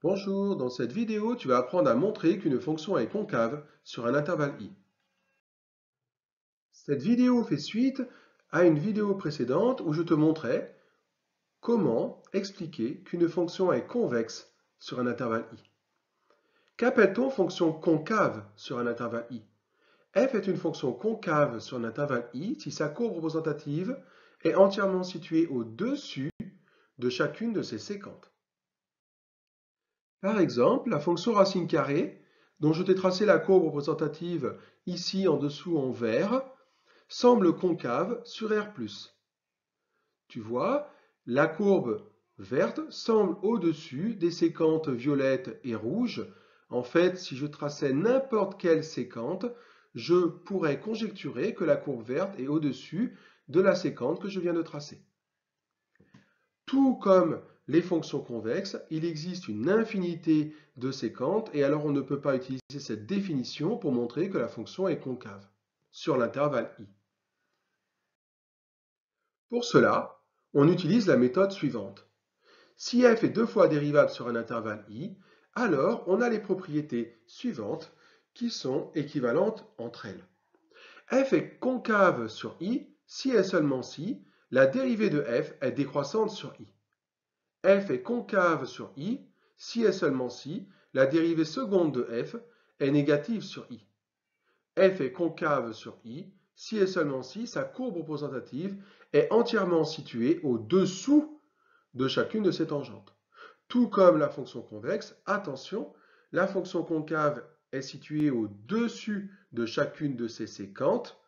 Bonjour, dans cette vidéo, tu vas apprendre à montrer qu'une fonction est concave sur un intervalle i. Cette vidéo fait suite à une vidéo précédente où je te montrais comment expliquer qu'une fonction est convexe sur un intervalle i. Qu'appelle-t-on fonction concave sur un intervalle i f est une fonction concave sur un intervalle i si sa courbe représentative est entièrement située au-dessus de chacune de ses séquentes. Par exemple, la fonction racine carrée, dont je t'ai tracé la courbe représentative ici en dessous en vert, semble concave sur R+. Tu vois, la courbe verte semble au-dessus des séquentes violettes et rouges. En fait, si je traçais n'importe quelle séquente, je pourrais conjecturer que la courbe verte est au-dessus de la séquente que je viens de tracer. Tout comme les fonctions convexes, il existe une infinité de séquentes et alors on ne peut pas utiliser cette définition pour montrer que la fonction est concave sur l'intervalle i. Pour cela, on utilise la méthode suivante. Si f est deux fois dérivable sur un intervalle i, alors on a les propriétés suivantes qui sont équivalentes entre elles. f est concave sur i si et seulement si la dérivée de f est décroissante sur i. f est concave sur i si et seulement si la dérivée seconde de f est négative sur i. f est concave sur i si et seulement si sa courbe représentative est entièrement située au-dessous de chacune de ses tangentes. Tout comme la fonction convexe, attention, la fonction concave est située au-dessus de chacune de ses séquentes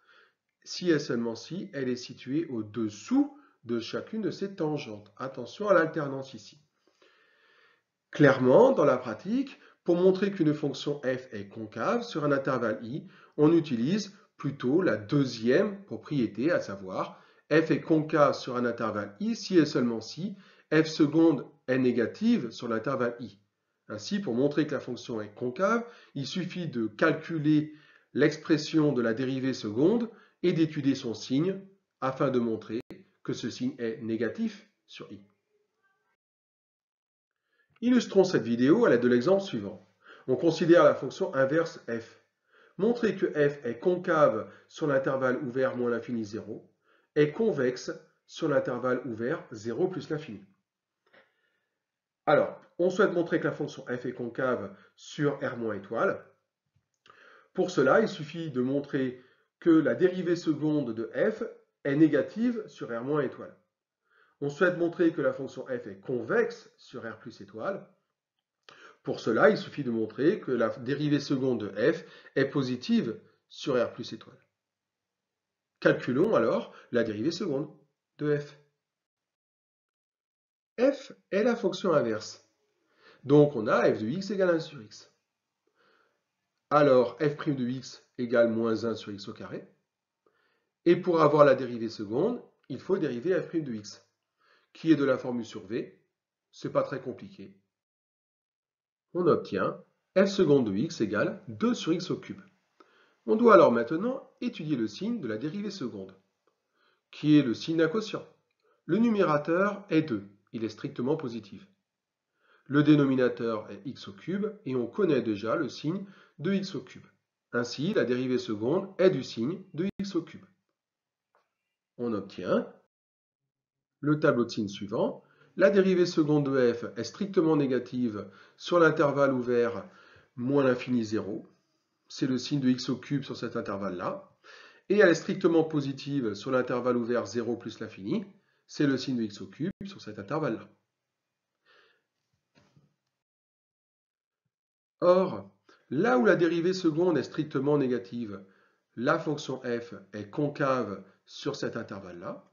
si et seulement si elle est située au-dessous de chacune de ces tangentes. Attention à l'alternance ici. Clairement, dans la pratique, pour montrer qu'une fonction f est concave sur un intervalle i, on utilise plutôt la deuxième propriété, à savoir f est concave sur un intervalle i si et seulement si f seconde est négative sur l'intervalle i. Ainsi, pour montrer que la fonction est concave, il suffit de calculer l'expression de la dérivée seconde et d'étudier son signe afin de montrer que ce signe est négatif sur i. Illustrons cette vidéo à l'aide de l'exemple suivant. On considère la fonction inverse f. Montrer que f est concave sur l'intervalle ouvert moins l'infini 0 est convexe sur l'intervalle ouvert 0 plus l'infini. Alors, on souhaite montrer que la fonction f est concave sur r- moins étoile. Pour cela, il suffit de montrer que la dérivée seconde de f est négative sur r- étoile. On souhaite montrer que la fonction f est convexe sur r plus étoile. Pour cela, il suffit de montrer que la dérivée seconde de f est positive sur r plus étoile. Calculons alors la dérivée seconde de f. f est la fonction inverse. Donc on a f de x égale 1 sur x alors f' de x égale moins 1 sur x au carré. Et pour avoir la dérivée seconde, il faut dériver f' de x, qui est de la formule sur v. C'est pas très compliqué. On obtient f seconde de x égale 2 sur x au cube. On doit alors maintenant étudier le signe de la dérivée seconde, qui est le signe d'un quotient. Le numérateur est 2, il est strictement positif. Le dénominateur est x au cube et on connaît déjà le signe de x au cube. Ainsi, la dérivée seconde est du signe de x au cube. On obtient le tableau de signes suivant. La dérivée seconde de f est strictement négative sur l'intervalle ouvert moins l'infini 0. C'est le signe de x au cube sur cet intervalle-là. Et elle est strictement positive sur l'intervalle ouvert 0 plus l'infini. C'est le signe de x au cube sur cet intervalle-là. Or, là où la dérivée seconde est strictement négative, la fonction f est concave sur cet intervalle-là,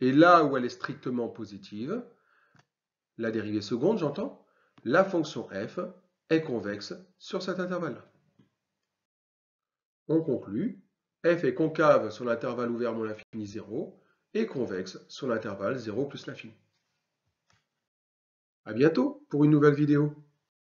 et là où elle est strictement positive, la dérivée seconde, j'entends, la fonction f est convexe sur cet intervalle-là. On conclut, f est concave sur l'intervalle ouvert moins l'infini 0 et convexe sur l'intervalle 0 plus l'infini. A bientôt pour une nouvelle vidéo.